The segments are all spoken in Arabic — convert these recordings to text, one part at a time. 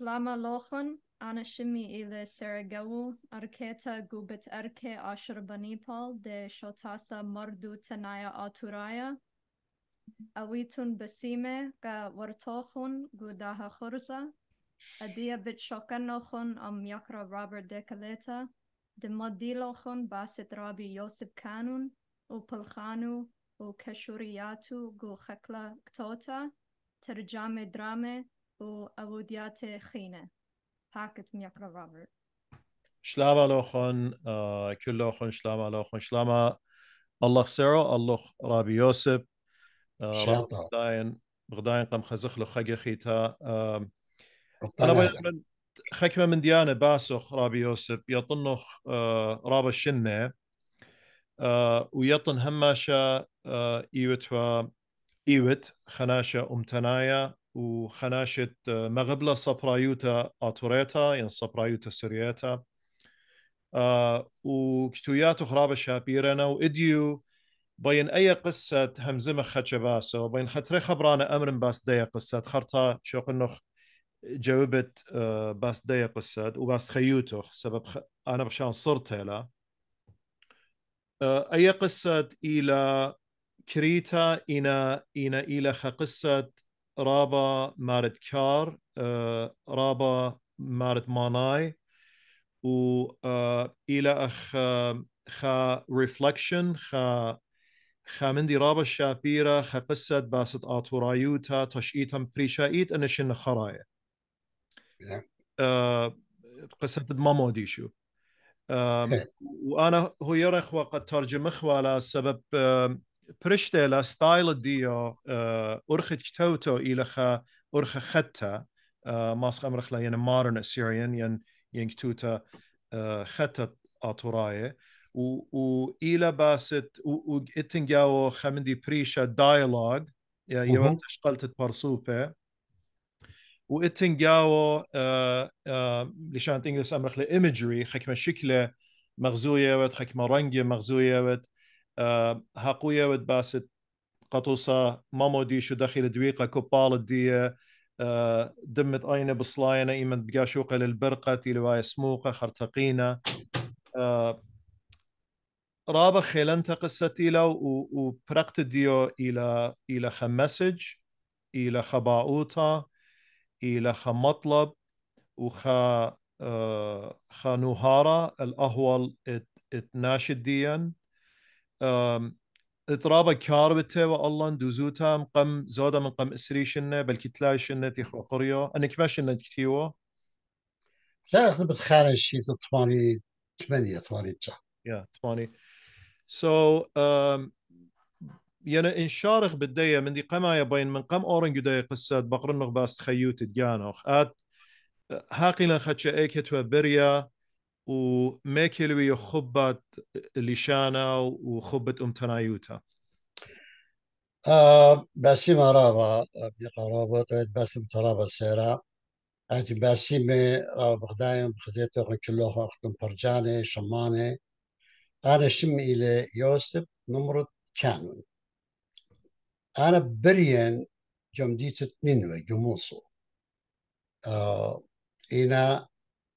لما لوخن أنا شمي إلى سرقو أركيتا قوبت أركي عشر بنيبال دي شوتاسا مردو تنايا آتورايا أويتون بسيمة كا ورتوخن قوداها خرزة أديا بتشوكنوخن أم يقرأ رابر ديكاليتا دي مديلوخن باست رابي يوسف كانون وبلخانو وكشورياتو قو خكلا كتوتا ترجمة درامة وأبوديات خينة هاكت ميك رابر شلاما لوخون كل لوخون شلاما لوخون شلاما الله خسرو الله رابي يوسف بغداين بغداين قم خزخ لو خقي خيتا انا خكمه من ديانه باسخ رابي يوسف يطنخ رابا الشنه ويطن هماشا ايوت ايوت خناشا امتنايا وخناشة آه، مغبلة صبرايوتا أتوريتا يعني صبرايوتا سوريتا آه وكتويات خرابة شابيرنا وإديو بين أي قصة همزمة خشباسة وبين خطري خبرانة أمر باس دي قصة خرطة شو قلنخ جاوبت آه باس دي قصة وباس خيوتو سبب خ... أنا بشان صرت هلا آه أي قصة إلى كريتا إنا إنا إلى خقصة رابا مارت كار آه، رابا مارت ماناي و آه، الى اخ آه، خا ريفلكشن خا خا مندي رابا الشابيرة خا قصة باست آتورايوتا تشئيتم بريشايت انشن خرايا قصة مامو ديشو وانا هو يرخ وقد ترجم اخوة على سبب لا ستايل ديو اه، أرخت كتوتو خا أرخ ختا اه، ماسخ أمرخ لا ين مارن سيريان ين ين كتوتا اه، ختا أطراية و إلى باست و إتنجاو خمندي بريشا دايلوج يوم تشقلت برسوبة وإتنجاو لشان تنجلس أمرخ ايمجري خكمة شكله مغزوية وت خكمة رنجة مغزوية وت آه، ود ودباست قطوسا مامو ديشو داخل دويقة كوبال دي آه، دمت أين بصلاينا إيمن بقاشوقة للبرقة تيلواي سموقة خرتقينة آه، رابع خيلنت قصتي لو وبرقت ديو إلى إلى خمسج إلى خباؤوتا إلى خمطلب وخ خانوهارا الأهول اتناشد ديان اضرابه كاربته والله دوزوتا قم زودا من قم اسري شنه بلكي تلاي شنه تيخو قريو انك ما شنه كتيوه شايخ بتخانه شي 8 ثمانية 8 تسعه يا 8 سو يعني ان شارخ بدي من دي قما بين من قم اورنج دي قصه بقر النغباس تخيوت ديانوخ ات هاقلا خدش ايكت وبريا وما خبت ليشانا وخبت ام تنايوتا آه ما رابا بقرابة باسي مترابا سيرا باسي ما رابا بخدايم خزيتو خن كلوخو اختم برجاني شماني انا شم الى يوسف نمرد كانون انا بريان جمديت نينوي جموصو آه إنا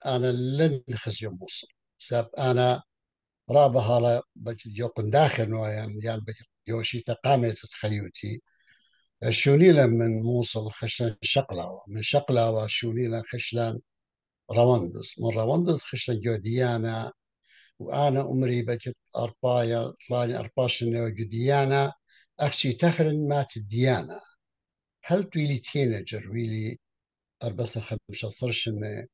انا لن خزيون موصل سب انا رابها لا بجد يوقن داخل ويان يعني بجد يوشي قامت تخيوتي شونيلا من موصل خشلان شقلاوة من شقلاوة شونيلا خشلان رواندس من رواندس خشلان جوديانا وأنا عمري بجد أربايا طلاني أرباش سنة أخشي تخرن مات ديانا هل تويلي تينجر ويلي أربس خمسة عشر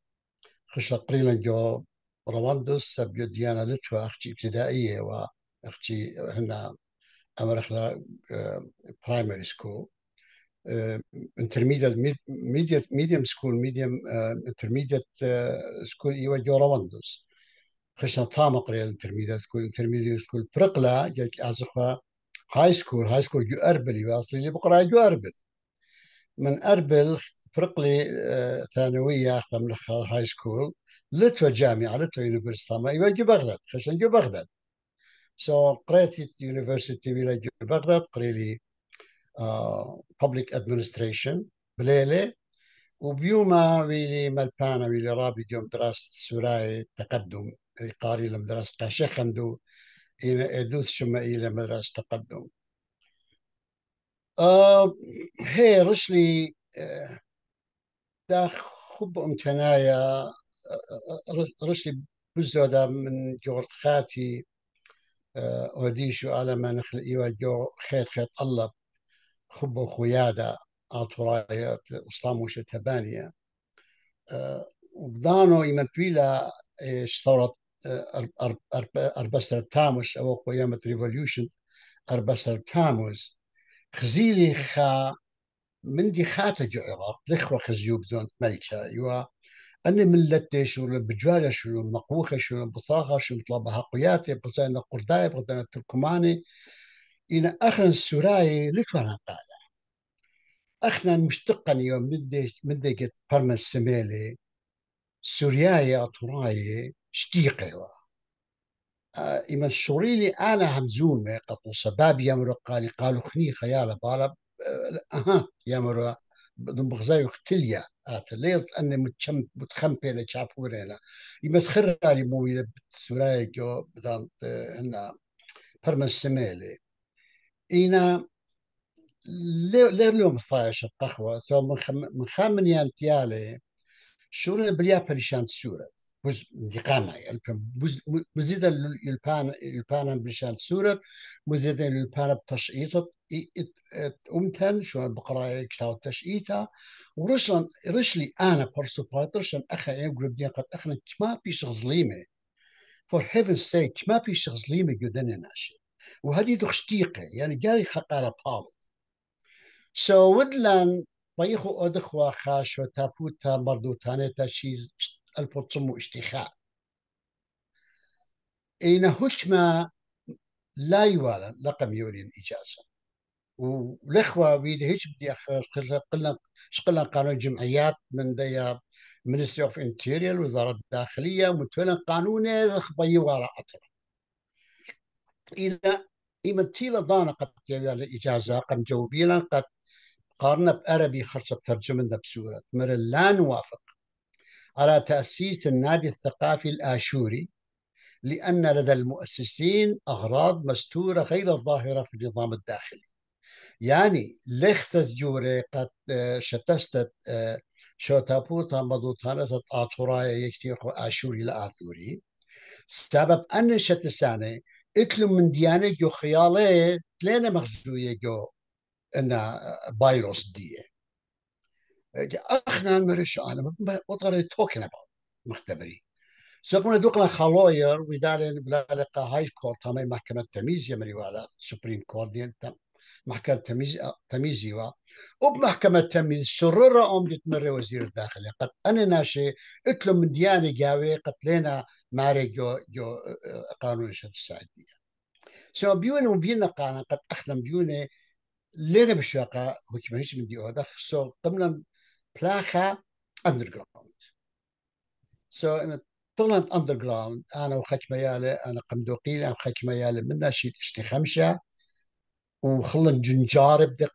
خش قشقريلا جو رواندوس سبيو ديانا لتوا اختي ابتدائيه واختي هنا امرخلا برايمري سكول انترميديت ميديت ميديم سكول ميديم انترميديت سكول ايوا جو رواندوس خشنا طامق ريال انترميديت سكول انترميديت سكول برقلا جاك ازخوا هاي سكول هاي سكول جو اربل يواصلي لي بقرا جو اربل من اربل فرق لي آه، ثانويه اخذ من هاي سكول لتو جامعه لتو يونيفرسيتي ما يبقى بغداد خشن جو بغداد سو so, قريت يونيفرسيتي ولا جو بغداد لي بابليك آه، ادمنستريشن بليله وبيوما ويلي مالبانا ويلي رابي يوم دراسة سوراي تقدم قاري لم دراسة اندو إلى إدوث شما إلى مدرسة تقدم آه هي رشلي آه دا خوب ئەمتەنایە ڕشتی بزۆدا من جۆرتخاتی ئۆدیش آه، و ئالەمە نخل ئیوە جۆ خێت خێت ئەلب خوب بۆ خویادا ئاتوڕایەت ئوستام وشە تەبانە آه، وبدانۆ ئیمەتویلا شتەڕەت ئەربەسەر آه، تامش ئەوە خۆیەمە ریڤلیوشن ئەربەسەر خا مندي خاتج عراق لخوة خزيوب زونت ملكة إيوا أني ملتي شو بجوالة شو مقوخة شو بصاخة شو مطلبها قياتي بغزانة قرداي بغزانة تركماني إن أخنا سوراي لكوانا قالا أخنا مشتقا يوم من مندي قد برما السميلي سورياي أطراي شتيقي إما الشوريلي آه، أنا همزومي قطو سباب يمرق قالي قالوا خني خيالة بالب اها يا مرا دم yamura دمبخزاي ات اتليت ان متشم متخم بينا تشابورينا يما يمتخر علي مويل سوراي جو بدان آه، هنا برمن سميلي اينا لير لهم فاش الطخوة سو من خم من خامن يانتيالي شورا بليا بريشان سورة بوز نقامة مزيدا للبان البان بلشان سورة مزيدا للبان بتشئيطة umten şu an بقرایەک تاوت تەشئیتە وڕشان ڕشلی ئانە پەرسوپاترشن ئەخە ئێ گرودیە قد اخنا کما پیش غزلیمێ for heaven's sake kima پیش غزلیمێ گودەنێ ناشێ و هەدی دخشتیقێ یعنی يعني گاری خەقارە پاڵ سەود لەن بەیخ و ئۆدخوا خاشۆ تاپوت تا بەردووتانێت تا چی ئەلپۆچم و ئشتیخا ئینە حکمە لا يوالا لقم يولين إجازة والاخوه بيد هيك بدي اخر قلنا شقلنا قانون الجمعيات من ديا منستري اوف انتيريال وزاره الداخليه متولا قانون خبي وراء اطر الى تيلا دانا قد الإجازة قم جوبيلا قد قارنا بأربي خرصة ترجمنا بسورة مر لا نوافق على تأسيس النادي الثقافي الآشوري لأن لدى المؤسسين أغراض مستورة غير الظاهرة في النظام الداخلي يعني لخت جوره قد اه، شتستت اه، شتابوتا مضوطانتت آتورايا يكتي آشوري لآثوري سبب أن شتسانة اتلو من ديانة جو خيالة تلينا مخزوية جو إن بايروس دي أخنا المرش أنا ما بطري توكن أبو مختبري سكون دوقنا خلوير ودالين بلا لقى هاي كورت هاي محكمة تمييز يمري وعلى سوبريم كورت ديال تم محكمة تميزي تمييز وبمحكمة تمييز شررة أمدت مرة وزير الداخلية قد أنا ناشي قتلوا من دياني جاوي قتلنا ماري جو, جو قانون الشهادة السعدية سو بيونه وبينا قانا قد أخلم بيونه لنا بشواقة هكما هيش من دي أودا خصو قمنا بلاخة أندرجراوند سو طلعت أندرجراوند أنا وختميالي أنا قمدوقيل أنا من منا شي خمسة وخلن جنجارب دق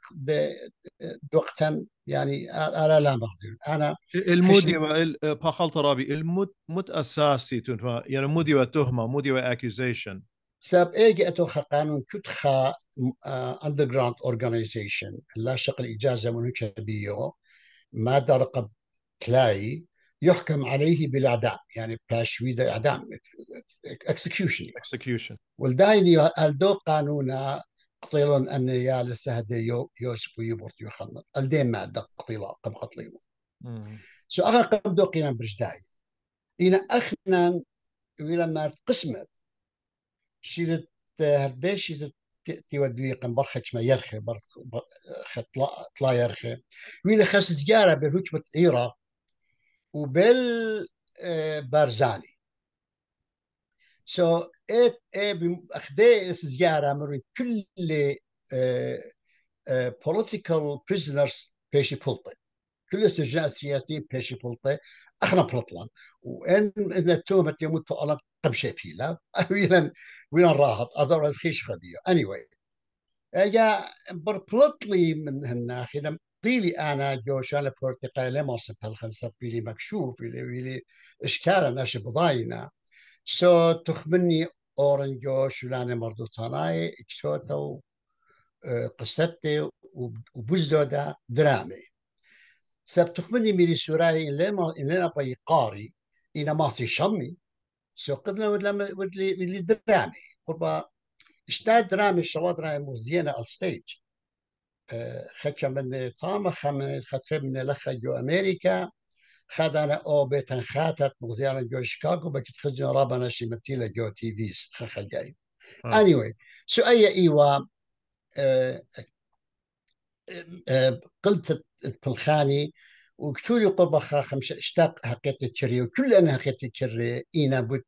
بوقتا يعني انا لا مقدر انا المود باخل آه، رابي المود مد اساسي يعني مود تهمه مود اكيزيشن سب اي اجي اتو قانون كنت خا اندر جراوند اورجانيزيشن لا شقل اجازه من بيو ما درقب تلاي يحكم عليه بالاعدام يعني باشويدا اعدام اكسكيوشن اكسكيوشن والدايني الدو قانونا قطيلون أن يال يو يوسف ويبرت يخلنا الدين ما دق قطيلة قم قطليمو سو أخر قبدو قينا برجداي إنا أخنا ولا ما قسمت شيرت هردي شيرت تيودوي قم برخت ما يرخي برخ طلا طلا يرخي ويلا خاص تجارة بالهجمة العراق وبال آه، بارزاني سو ات اي إيه بخدي اخذي إيه سجارة مري كل بوليتيكال آه، بريزنرز آه، بيشي بولطي كل سجاء سياسي بيشي بولطي احنا بلطلان وان ان التومة يموت فألا قمشي بيلا ويلان ويلان راهط اذر خيش خبيو اني واي يا بربلطلي من هنا خدم طيلي انا جوشان بورتقالي مصب هالخنصب بيلي مكشوف بيلي بيلي اشكارا اش بضاينه So تخمني أورنجو شلانة مردوطاناي اكتوتا قصتي وبزدودا درامي سب تخمني ميري سوراي إلا ما إلا باي قاري ان ما في شمي سو قدنا ودلما ودلي ودلي درامي قربا اشتا درامي شواط راي مزينة الستيج خدش من طامخ من خطر من لخا جو أمريكا хадана обетан хатат мугдиана гё Чикаго бакит хазин рабана шиматила гё ТВ хахагай. Anyway, so أي إيوا قلت الخاني وقلت لي قرب خمسة اشتاق حقيقة تشري وكل أنا حقيقة تشري إينا بوت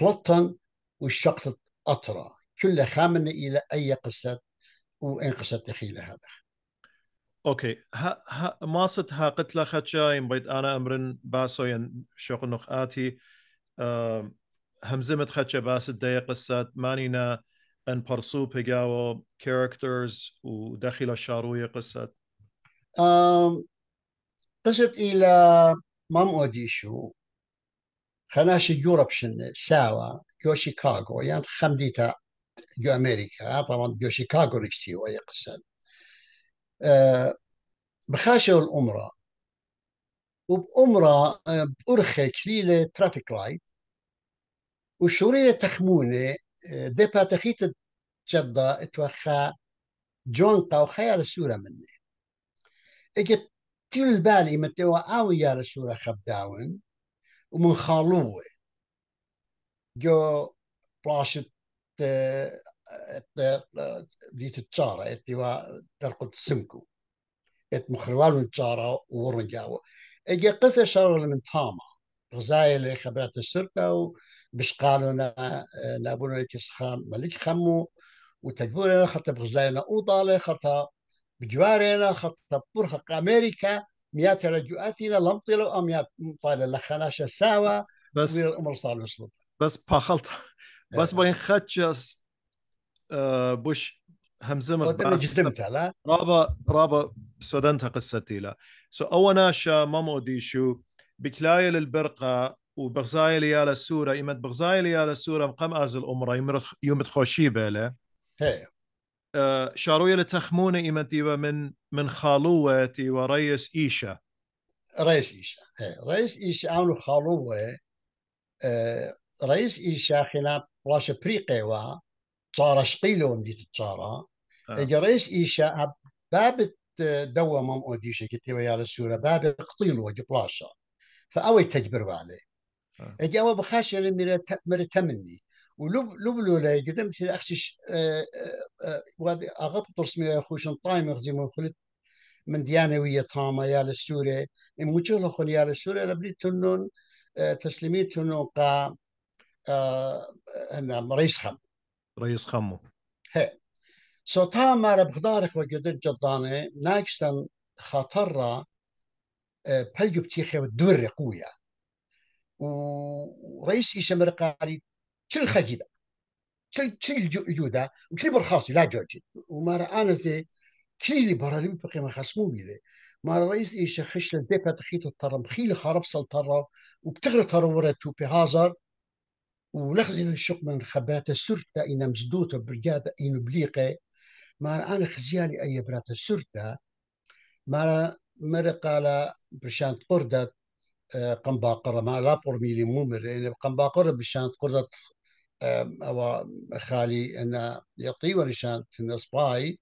بلطن والشقط أطرى كل خامن إلى أي قصة وإن قصة تخيل هذا اوكي ها ها ما ماست ها قتله خدشا ينبيت انا امرن باسو ين شوق نخاتي آه همزمت خدشة باس الدية قصات مانينا ان برسو بيقاو كاركترز وداخل الشاروية قصات آم قصت الى مام اوديشو خناشي يوروب شن ساوا جو شيكاغو يعني خمديتا جو امريكا طبعا جو شيكاغو ريشتي ويقصد آه، بخاشة الأمرة وبأمرة آه، بأرخة كليلة ترافيك لايت وشورية تخمونة آه، ديبا تخيت جدة اتوخى جون وخيال خيال السورة مني اجت تيل البالي متوا او يا السورة خبداون ومن خالوه جو براشت ديت التشارة إتوا درقد سمكو إت مخروال من التشارة ورنجاو إجي قصة شارة من تاما اللي خبرات السرقة وبش قالوا نا نابونا لكس خام ملك خمو وتجبورنا خطب غزايلنا أوضالة خطب بجوارنا خطب برخق أمريكا ميات رجواتنا لم طيلوا أم يات طال لخناشة ساوا بس الأمر صار بس باخلت بس إيه. بين خدش آه، بوش همزمت جدمتها رابا رابا سدنتها قصتي لا سو اوانا شا مامو ديشو بكلاية للبرقة وبغزاية ليا للسوره إمت بغزاية ليا للسوره مقام أزل أمرا يوم تخوشي بيلا هي آه شاروية لتخمونة إمت إيوة من من خالوة ورئيس إيوة إيشا رئيس إيشا هي. رئيس إيشا عملوا خالوة آه رئيس إيشا خلاب بلاش بريقة صار شقيلون دي تتصارى جريس آه. ايشا باب دوا مام اوديشا كتي ويا السورة باب قطيل وجه فاوي تجبر عليه آه. اجي اوا بخاش مرتمني ولب لبلو لا يقدم في اختش آه، واد اغب ترسمي خوشن طايم يخزي من خلت من ويا طامة يا للسورة مجهل خل يا للسورة لبني تنون تنون قا هنا خم رئيس خمو هي سو تا ما بخدارك وجدت جدانه ناكشتن خاطر را بلجو اه، بتيخي ودور قوية ورئيس إيش مرقاري تل خجيدة تل تل جودة وتل برخاصي لا جوجي وما أنا ذي كلي برادي بقي ما خصمو بيلي ما رئيس إيش خشل لديبا تخيط الطرم خيل خرب سلطرة وبتغرى طرورة توبي هازر ولخزين الشق من خبرات السرطة إن مزدوت برجاد إن بليقة ما أنا خزياني أي برات السرطة ما قال برشان قردت آه، قنباقرة ما لا برميلي مومر يعني قنباقرة برشان قردت أو خالي أن يطيو رشان تنصباي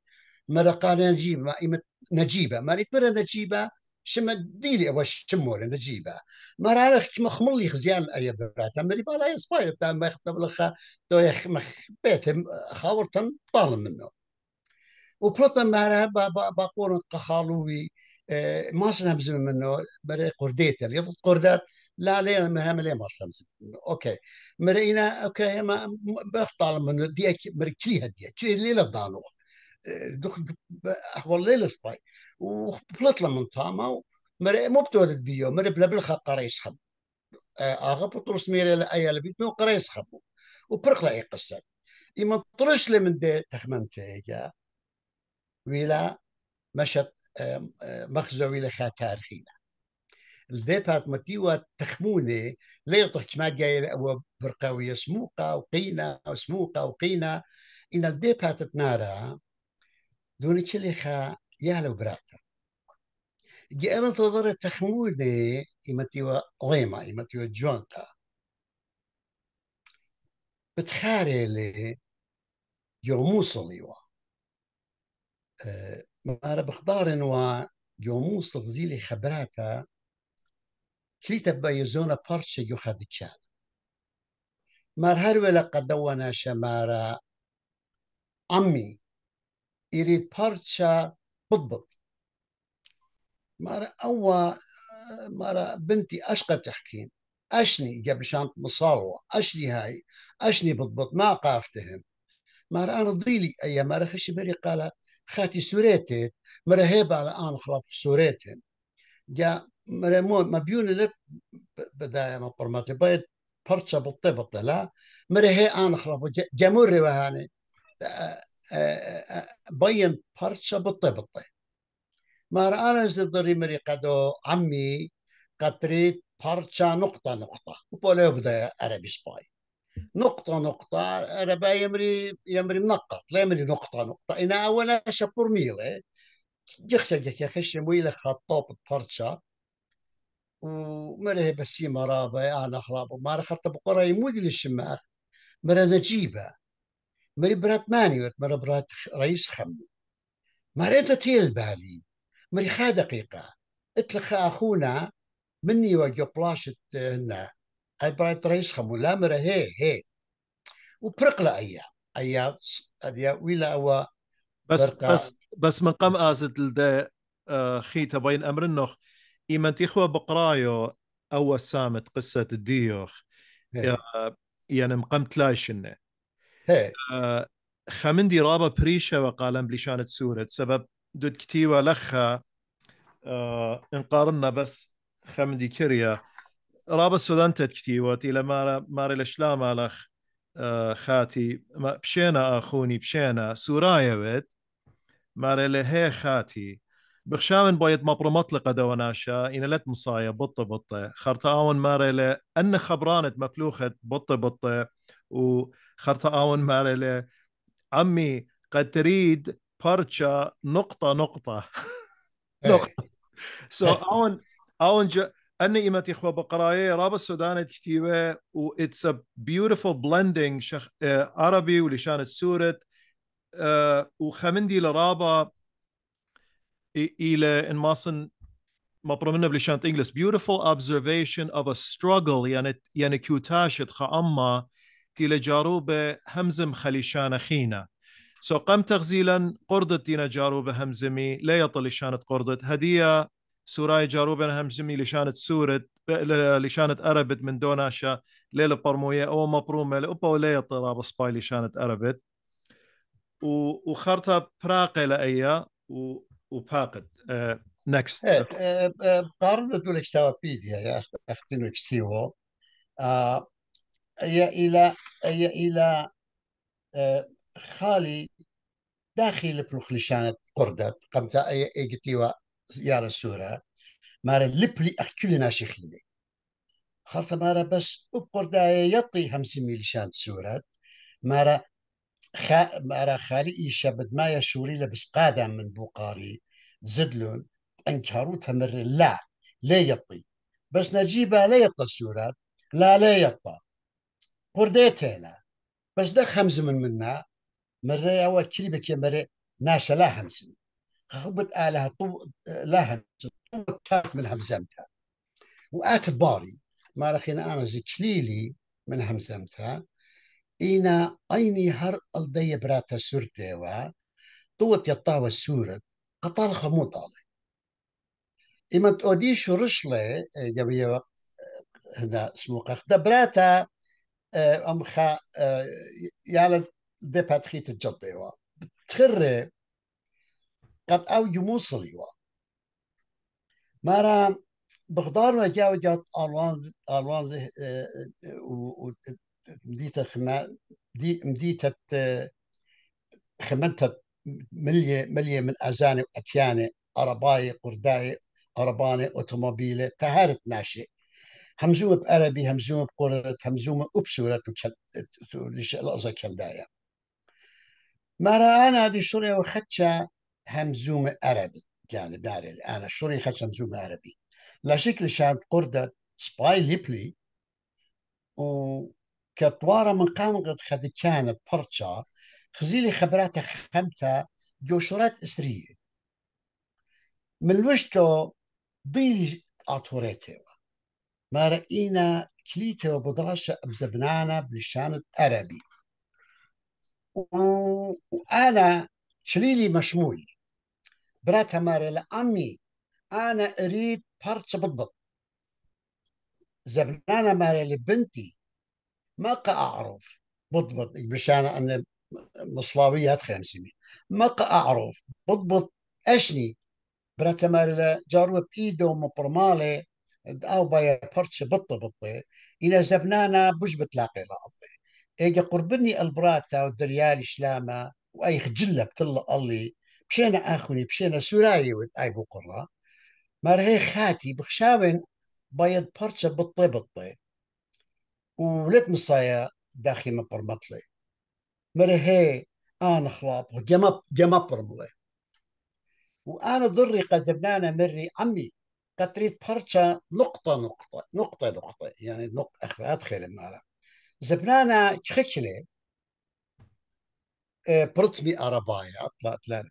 قال نجيبة ما نجيبة ما نتمرى نجيبة شما دیلی ئەوە شمۆرە نەجیبە مەرارەخ مەخمڵی خزیان ئەە براتە مەری بالا سپای تا مەختە بڵخە دۆ بێتم خاوەتەن باڵم منەوە و پرۆتە مارە باقۆرن قەخاڵوی ماس منه بري آه، بەرە اللي يضط قردات لا لێ هەمە لێ ماس نەبزم ئۆکەی مرە ئینە ئەوکە ئێمە بەختاڵ من دیەکی مرکی هەدیە چێ لێ لە دانەوە سباي وخبلت له من طاما مري مو بتولد بيو مري بلا بالخا قريش خب اغب آه، وطرس ميري لايا لبيت نو قريش خب وبرق لا يقصد اما طرش لي من دي تخمم فيجا ولا مشت آه، مخزوي لخا تاريخينا الديبات متيوا تخمونة لا يطلق ما جاي برقاوية سموقة وقينا وسموقة وقينا إن الديبات تنارا Doničiliha jahla brata. Gdje ena to dore tahmude imativa lema, imativa džonta. بتخاري لي يوموصل إيوا أه ما أنا بخبار إنوا يوموصل زي لي خبراتا تليتا بايزونا بارشة يو خادتشان مار هرولا قدونا شمارا أمي يريد بارتشا بضبط مرة أول مرة بنتي أشقى تحكي أشني قبل شنط مصاوة أشني هاي أشني بضبط ما قافتهم مرة أنا ضيلي أي مرة خش بري قال خاتي سوريتي مرة هيب على أنا خلاف سوريتهم جا مرة مو بيون لك بداية ما برماتي بايد برشا بالطبط لا مرة هي أنا خلاف جمور وهاني بين parça bitti bitti. Mar analiz مري قدو عمي قطريت parça نقطة نقطة وبولا يبدا عربي سباي. نقطة نقطة ربا يمري يمري منقط لا يمري نقطة نقطة إنا أولا شابور ميلة جخشة جكا خشي مويلة خطاب برشا ومره بسيمة رابا أنا خرابة ما خرطة بقرة يمود للشماخ مرة نجيبة مری برات مانیوێت مەرە برات ڕیس خەم مارێتە تێل بالی مری خا دقيقة اتلخ اخونا مني وجه بلاشت آه، هنا هاي برايت رئيس خم لا مرة هي هي وبرق لا ايا ايا ايا ولا او بس بس بس من قم ازد لدا آه، خيتا بين امر النخ ايمان تيخوا بقرايو أول سامت قصة الديوخ يعني مقمت لايشنه آه، خەمندی ڕابە پریشەوە قالم بليشانة سورة سبب دود كتيوة لخا آه، دوتکتیوە لەخە انقارنە بەس خەمدی کریە ڕابە سودان تەتکتیوەتی لە مارە مارە لە شلامالەخ آه، خاتی پشێنە ئاخۆنی پشێنە سوورایەوێت مارە لە لهي خاتي بخشامن بايت مبر مطلقة دواناشا إن لت مصايا بطة بطة خرطاون ماري لأن خبرانت مفلوخة بطة بطة و خرطة آون مارلي عمي قد تريد بارتشا نقطة نقطة إيه. نقطة سو اون اون أني إما خوا بقراية راب السودان كتيبة و it's a beautiful blending شخ... آه، عربي ولشان السورة آه, وخمندي لرابا إلى إن ما برمنا بلشان إنجلس beautiful observation of a struggle يعني يعني كيوتاشت خأما تيلا جاروبة همزم خليشان خينا سو قم تغزيلا قردة تينا جاروبة همزمي لا يطل لشانة قردة هدية سوراي جاروبة همزمي لشانة سورة لشانة أربت من دوناشا ليلة برموية أو مبرومة لأبا ولا يطل يطراب باي لشانة أربت وخرطة براقة لأيا وباقد نكست بارد لك بيديا يا أختي نكستيوه هي الى هي الى آه، خالي داخل بروخليشان قردت قمت قلت يا يارا سورة مارا لبلي أكل ناشخيني خلط مارا بس بقردا يطي همسي ميلشان سورة مارا خا مارا خالي إيشا ما شوري لبس قادم من بوقاري زدلون أنكارو تمر لا لا يطي بس نجيبها لا يطى سورة لا لا يطى قردەیە بس ده خەمز من مننا مەڕێەوە کلی بکێ مرة ناشە لا هەمسن خبت ئالا لا كاف من همزمتها وآت باري ما رخينا أنا زكليلي من همزمتها إنا أيني هر ألدي براتا سورتي و طوت يطاوى السورة قطار خموت علي إما توديش رشلة جبية هنا اسمه قخدة براتا am آه، خا jalen de patrit jot ewa. Tchirre قد او يموصل يوا مرا بغدار وجاو جات الوان الوان آه، و خما مديتا مديت خمنت ملية ملية من أزاني وأتياني أرباي قرداي أرباني أوتوموبيلي تهارت ناشئ همزومة بأربي همزومة بقرط همزومة أبسورة لأزا كلدايا ما أنا دي شوري وخدشة همزومة أربي يعني بعري الآن شوري خدشة همزومة أربي لا شكل شان قردة سباي ليبلي و كطوارة من قام قد خد كانت برشا خزيلي خبرات خمتها جوشرات إسرية من الوشتو ضيلي أطوريتها ما رأينا كليته وبدراسة أبزبنانا بلشان العربي وأنا شليلي مشمول براتها ماري لأمي أنا أريد بارتش بالضبط زبنانا ماري لبنتي ما أعرف بضبط بلسان أنا مصلاويات خمسمية ما أعرف بضبط أشني براتها ماري لجارو بإيده ومبرمالي او باي بارتش بطه بطه الى زبنانا بوش بتلاقي la اجا قربني البراتا والدريال شلامة واي خجلة بتلا الله مشينا اخوني مشينا سوراي اي بقرة هي خاتي بخشاون بايد بارتش بطه بطه ولت مصايا داخل ما برمطلي مرهي انا خلاب جما جما برملي وانا ضري قذبنانا مري عمي katrit parça نقطة نقطة نقطة nokta yani nokta أدخل kelimara زبنانا كخكلة آه، برطمي أرباية طلعت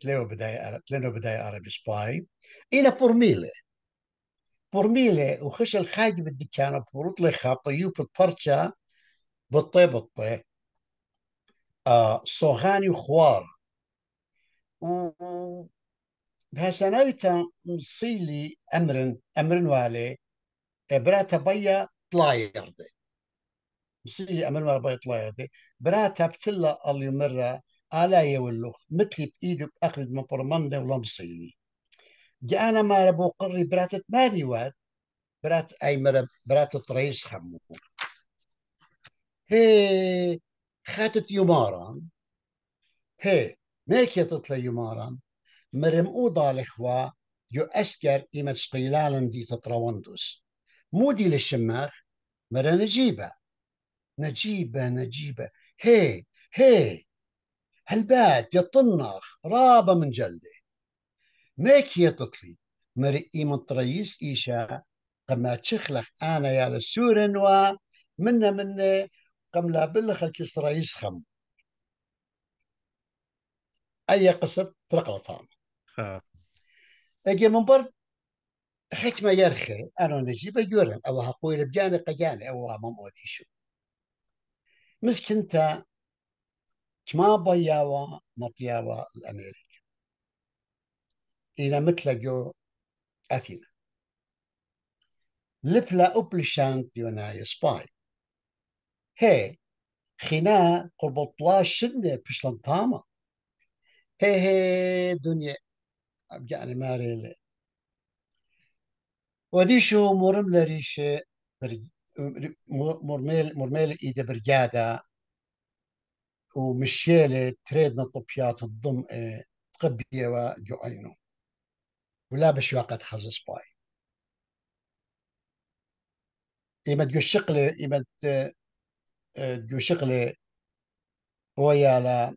تلاو بداية تلاو بداية عربي سباي إنا برميلة برميلة وخش الخاج بدي كان بروت لي خاطيوب برشا بطي بطي آه صوغاني وخوار بهسناويتا مصيلي أمرن أمرن والي براتا بيا طلايردي مصيلي أمرن والي بيا طلايردي براتا بتلا اللي مرة على يولوخ مثلي بإيدي بأخذ من برمندي ولا مصيلي جانا ما ربو قري براتت ماري واد برات أي مرة برات طريس خمو هي خاتت يماران هي ميك يتطلع يماران او دالخوا يو أسكر إيمت شقيلالن دي تطروندوس مودي لشمخ مرة نجيبة نجيبة نجيبة هي هي هالبات يطنخ رابة من جلده ميك تطلي مري إيمن تريس إيشا قما تشخلخ أنا يا للسورن و منا منا لا بلخ الكسرى يسخم أي قصد ترقلطان اگر من بر حكمة يرخي أنا نجيب يورن أو ها هقول بجاني قجاني أو ها مودي شو مسكنتا كما بياوا مطياوا الأمريكا إلى مثل جو أثينا لفلا أبلشان يوناي سباي هي خنا قرب طلاش سنة بشلان طامة هي هي دنيا يعني ودي شو مورم لريش برج... مرميل مرميل إيدا برجادة ومشيلة تريدنا طبيات الضم آه، تقبية وجعينو ولا بش وقت حز سباي إما تجو شقلة إما تجو آه، شقلة ويالا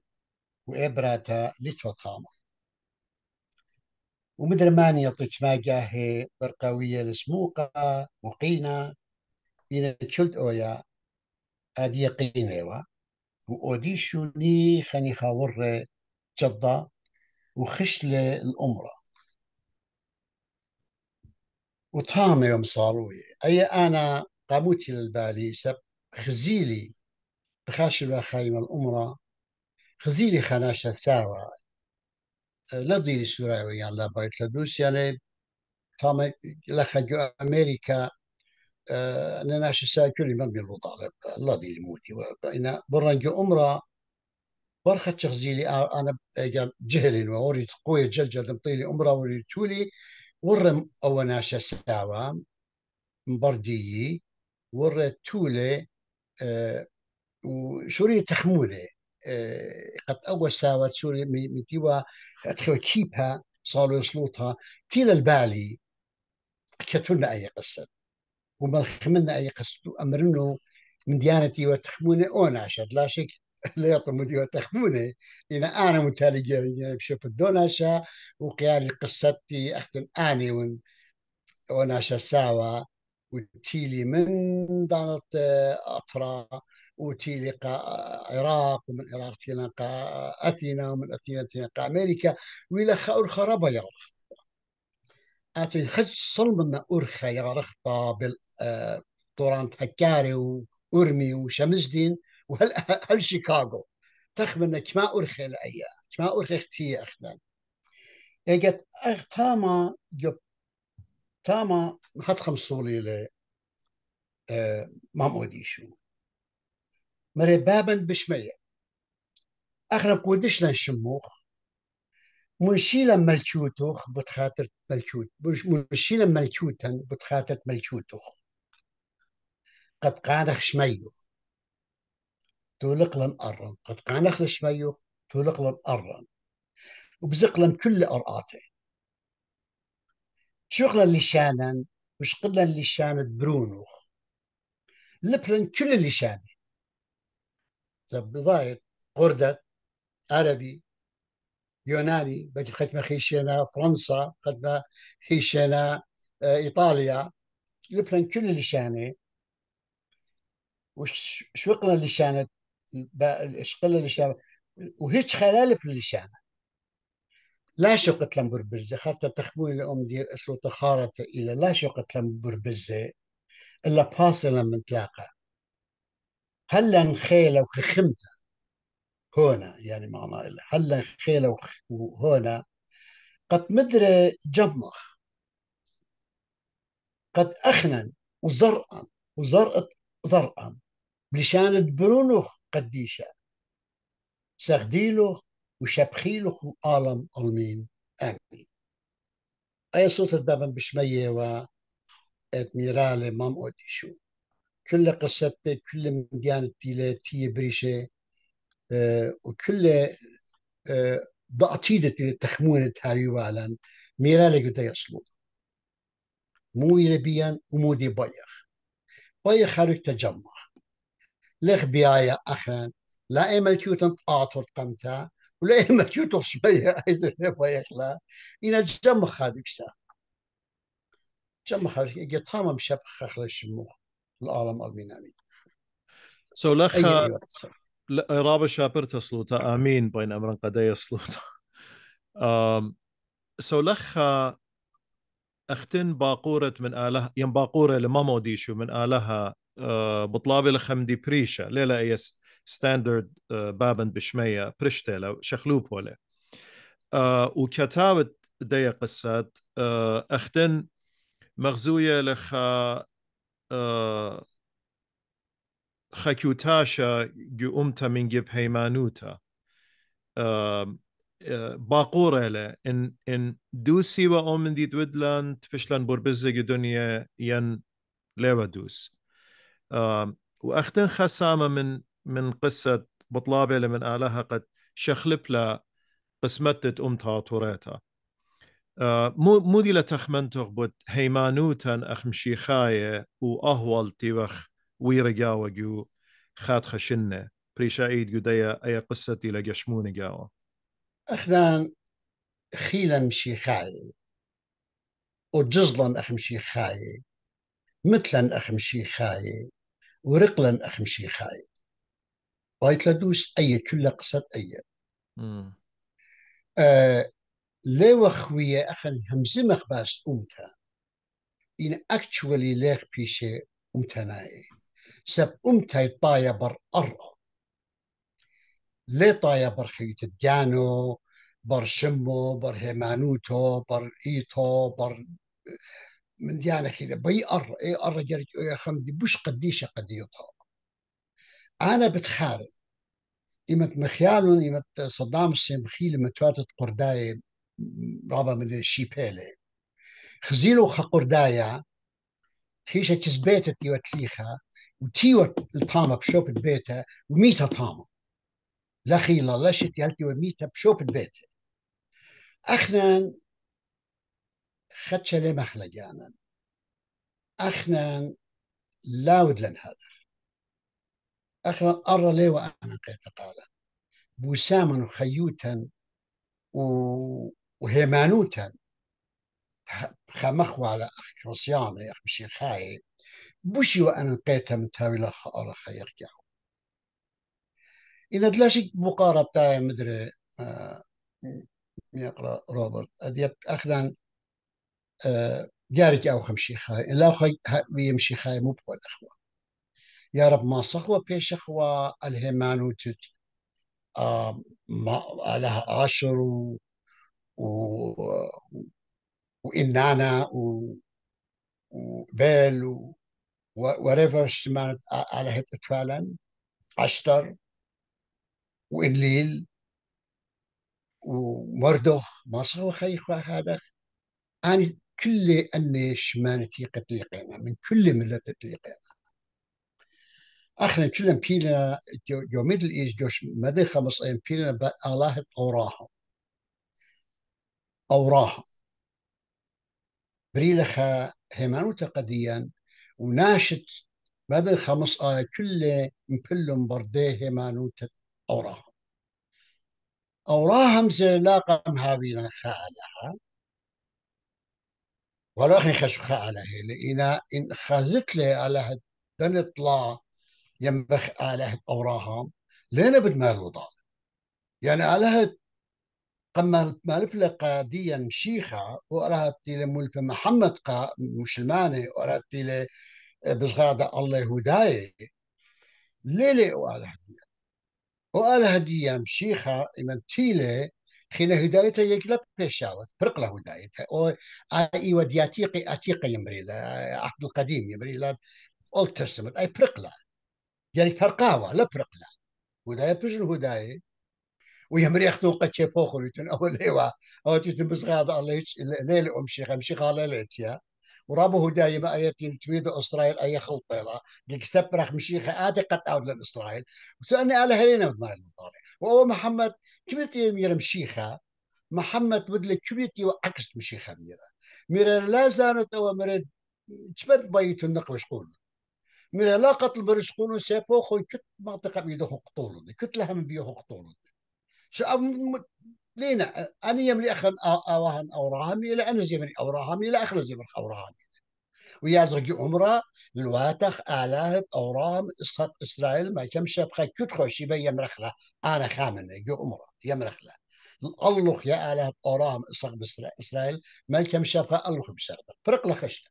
وإبراتا لتوطامر ومدري ماني يعطيك ما جاهي برقاوية لسموقة وقينا بينا تشلت أويا أدي قينة وا لي خاني خاور جدة وخشل الأمرة وطام يوم صاروي أي أنا قاموتي للبالي سب خزيلي بخاشل خايمة الأمرة خزيلي خناشة ساوا لەدیری سوراویان لە بێت لە دووسیانێ تامە لە خەجو ئەمریکا ناشی ساکوری من بێ ڕووداڵێ لە دیری موتی بڕەنگە عمرە برخة تغزيلي انا جهل وريد قوي جلجل مطيلي امرا آه، وريد تولي ورم او ناش ساوا مبرديي ور تولي أه وشوري تخمولي قد أول ساوات سوريا من تيوا كيبها صاروا يصلوطها تيل البالي كتلنا أي قصة وما خمنا أي قصة أمرنو من ديانتي وتخموني أون عشد لا شك لا دي وتخموني لأن أنا متالي جاري بشوف الدوناشا وقيالي قصتي أختن أني ون وناشا ساوا وتيلي من دارت آه، أطرا وتيلي قا آه، عراق ومن عراق تيلقى آه، أثينا ومن أثينا تيلقى أمريكا ويلا خاور ربا يا رخ أتي خج صلمنا أرخا يا رخطا بال طوران تحكاري وأرمي وشمس دين وهل هل شيكاغو تخمن كما أرخي الأيام كما أرخي اختي أخنا إجت أختاما جب تاما خمس صولي ل آه، مام اوديشو مري بابا بشمية اخنا كودش شموخ منشيلا ملشوتوخ بتخاطر ملشوت منشيلا ملشوتا بتخاطر ملشوتوخ قد قانخ شميوخ تولق لن أرن قد قانخ شميوخ تولق لن أرن وبزق لن كل أرآته شغلا وش مش اللي شانت برونوخ لبلن كل لشانة زب بضايت قردة عربي يوناني بجي ختمة خيشينا فرنسا ختمة خيشينا آه، إيطاليا لبلن كل اللي شانه وش اللي شانت لشانة اللي شانت وهيج خلال اللي شانه لا شقت بربزة حتى تخبوي لأم دي أسوط خارة إلى لا شقت بربزة إلا باصلة من تلاقى هلا نخيلة وخخمتا هنا يعني إلا هلا نخيلة وهنا قد مدري جمخ قد أخنن وزرقا وزرقت ضرقا بلشان تبرونخ قديشة سغديلو خو آلم آلمين آمين أي صوت بابن بشمية و أدميرال مام أوديشو كل قصة كل مديانة تي بريشة آه، وكل آه، بعتيدة تخمونة هاي وعلن ميرالك قد يصلو مو يربيان ومودي بايخ بايخ هاروك تجمع لخ بيايا أخران لا إيمال كيوتن أعطر القمتا ولا ما تشوتو شويه ويخلا انا تجمخ هذيك الساعه تجمخ هذيك طامه مشى بخخ الشموخ العالم المينامي سو لخ رابع شابر تسلوتا امين بين امر امرن يسلوتا ام سو لخ اختن باقورة من آله ين يعني باقورة لما موديشو من آلها آه، بطلابي لخمدي بريشا ليلا ايست ستاندرد uh, بابن بشمية برشتيلا شخلوب ولا وكتابت دي قصات أختن مغزوية لخا خكيوتاشا جو أمتا من جب هيمانوتا باقورة لا إن إن دوسي وأمن دي دودلاند فشلان بوربزة دنيا ين لوا دوس وأختن خسامة من من قصة بطلابة لمن آلها قد شخلب لا أم أمتا توريتا آه، مو دي لتخمن تغبط هيمانوتا و وأهول تيوخ ويرجا وجو خات خشنة بريشايد جوديا أي دي لجشموني جاوة أخذان خيلا مشيخاي وجزلا خاية مثلا خاية ورقلا خاية بايت لدوس اي كل قصد اي آه لي وخوية اخن همزي مخباس امتا ان اكتشوالي ليخ بيشي أمتا امتناي سب امتا طايا بر ار لي طايا بر خيوت الدانو بر شمو بر هيمانوتو بر ايتو بر من ديانا كذا بي ار اي ار جرج اخن دي بوش قديشة قديطها انا بتخارب ايمت مخيالون ايمت صدام سمخي لما تواتت قرداية رابا من الشيبالة خزيلو خا قرداية خيشة كزبيتة تيوة تليخة وتيوة الطامة بشوب بيتها وميتها طامة لا خيلة لا شتي هلتي وميتها بشوب بيتا اخنا خدشة لمخلق يعني اخنا لا ودلن هذا آخر أرى لي وأنا قيت قال بوساما وخيوتا وهيمانوتا خمخوا على أخ رصياني أخ بشير خاي بوشي وأنا قيت من تاوي لأخ أرى خير جاو إذا تلاشي بقارة بتاعي مدري آه يقرأ روبرت أديب أخذان آه جارك أو خمشي خاي لا خي بيمشي خاي مو بقول أخوان يا رب ما صخوة ماسەخوە پێشەخوە ئەلهێمان آه، ما لها عشر و و وإنانا و بێل و وريفر وەرەڤەرشتمان على هيك فعلا عشتر وإنليل ومردخ مصر وخيخ هذا أنا كل أني شمانتي قد من كل ملة قد لقينا اخنا كلهم بيلا جو ميدل ايج جوش مدى خمس ايام بيلا بالاه اوراها اوراها بريلخا همانو تقديا وناشت مدى خمس ايام كل مبلم برديه همانو اوراها اوراها مزي مهابينا هابينا خالها ولو اخي خشو خالها لإنا ان خازت لي على بنطلع ينبخ آلهة أوراهم لين بدمار الوضع يعني آلهة قمرت مالفلة قادية مشيخة وقرأت تيل ملفة محمد قا مسلمانة وقرأت تيل بصغادة الله هداية ليلي وآلهة ديان وآلهة ديان مشيخة إمن تيلي خين هدايتها يقلب بيشاوت فرق له هدايته او اي ودياتيقي إيوة اتيقي يمري عهد القديم يمري أول تسمت اي فرق له یعنی پەرقاوە لە پرقلا ودایە پژن هودایێ و یمرێختن و قەچێ پۆخوریتن ئەوە لێوە ئەوە الله بزغادا ئەڵێچ ام لە ام ئەمشی خاڵە لێتە ورابو هداية ما آيات تويد إسرائيل أي خلطة لا يكسب رخ مشيخة آدي قد أود لإسرائيل وتأني على هلينا ما المطالع وهو محمد كبيرتي مير مشيخة محمد بدل كبيرتي وعكس مشيخة ميرا ميرا لا زانت أو مرد تبد بيت النقوش قولنا من علاقة البرشقون سيبو خوي كت منطقة بيده قطولون كت لها من بيه شو أم لينا أنا يملي أخن أوهن أوراهمي إلى أنا زمري أوراهمي إلى أخن زمر أوراهمي ويا زرقي عمره الواتخ آلات أورام إسرائيل ما كم شبخة كت خوشي بي يمرخلة أنا خامن جو عمره يمرخلة الله يا آلات أورام إسرائيل ما كم شبخة الله بشرطة فرق لخشته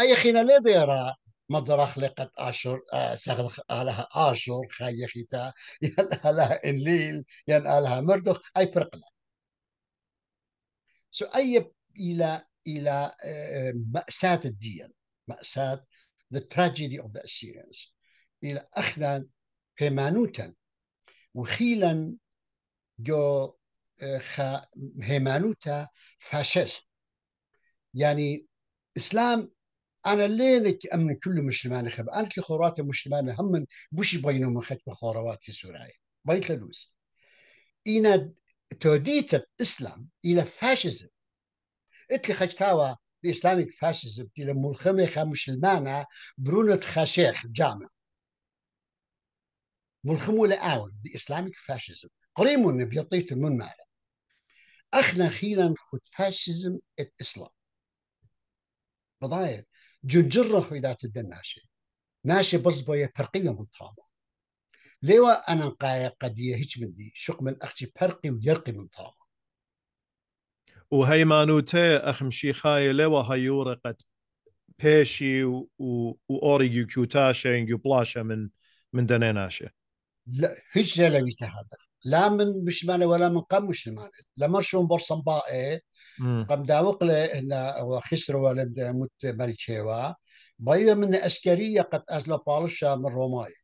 أي خينا لديرا مضرة خلقت أشر آه، سخلق آلها عشر خيختا ينالها إنليل ينالها مردخ أي برقلة سو أي إلى إلى آه، مأساة الدين مأساة the tragedy of the Assyrians إلى أخذا هيمانوتا وخيلا جو آه، خا هيمانوتا فاشست يعني إسلام انا لينك امن كل مسلمان خب انا كي خورات مسلمان هم بوش بينو من ختم بخوروات سوريا بيت لوس إنا توديت الإسلام إلى فاشيزم اتلي خشتاوا الإسلامي فاشيزم إلى ملخمة خا مسلمانة برونت خاشيخ جامع ملخمو لآون فاشيزم فاشزم قريمون بيطيت من مالا أخنا خيلا خد فاشيزم الإسلام بضايق جنجر خوي دات الدناشي ناشي بزبوية فرقية من طابة ليوا أنا قاية قد يهيج مني شق من أختي فرقي ويرقي من طابة وهي ما نوتي أخم شيخاي ليوا هاي ورقت بيشي و... و... وأوريجي كيوتاشي ينجو بلاشا من من دنيناشي لا هج لا هذا لا من بشماله ولا من قم شماله لا مرشون برسم باقي قم داوق داوقله هنا وخسر ولد مت مريتشيوا بايو من أسكرية قد ازلا بالشا من روماي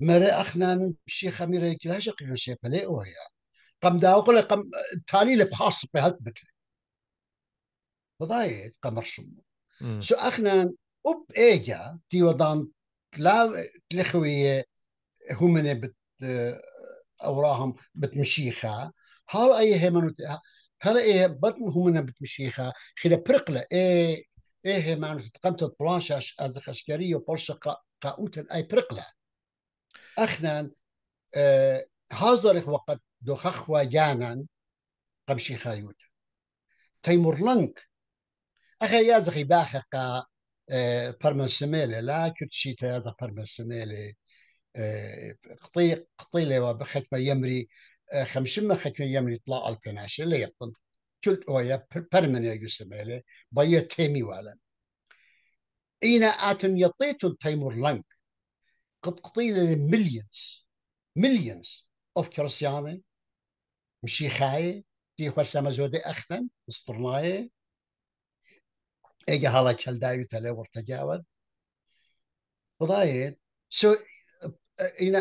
مري أخنا شي خميرة كلاش قيلو شي بلاي وهي قم داوق داوقله قم تالي لبحاص بهالت بتلي بضايت قمر شمو سو أخنا اوب إيجا تيودان وضان تلا تلخوية هم بت اوراهم بتمشيخه هل اي هيمنوت هل اي بطن هم من بتمشيخه خلال برقلة اي اي هيمنوت تقمت بلاشاش از خشكري وبرشا قاوت اي برقلة اخنا آه هازر وقت دوخخ وجانا قمشي خايوت تيمور لنك اخي يازخي باخقا برمسميلي إيه، لا كتشي تيازخ برمسميلي قطي قطيلەوە بخەتمە یەمری آه، خەمشمە خەتمە یەمری تڵا ئەلپێناشە لە یەقن تل ئۆیە پەرمەنێ گوسمێلێ بەیە تێمی والن ئینە ئاتن یەطێت و تەیمور لەنگ قط قطيلة millions millions of كرسيانة مشيخاية دي خرسة مزودة أخنا مسترناي ايجا هلا كل دايو تلا ورتجاوز بضايد سو إيه،